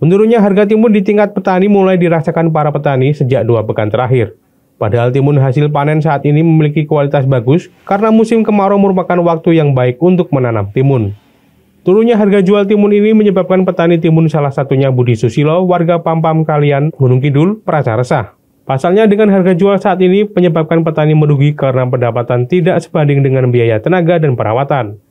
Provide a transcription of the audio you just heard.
Menurutnya harga timun di tingkat petani mulai dirasakan para petani sejak dua pekan terakhir. Padahal timun hasil panen saat ini memiliki kualitas bagus karena musim kemarau merupakan waktu yang baik untuk menanam timun. Turunnya harga jual timun ini menyebabkan petani timun salah satunya Budi Susilo, warga Pampam Kalian, Gunung Kidul, merasa resah. Pasalnya dengan harga jual saat ini menyebabkan petani merugi karena pendapatan tidak sebanding dengan biaya tenaga dan perawatan.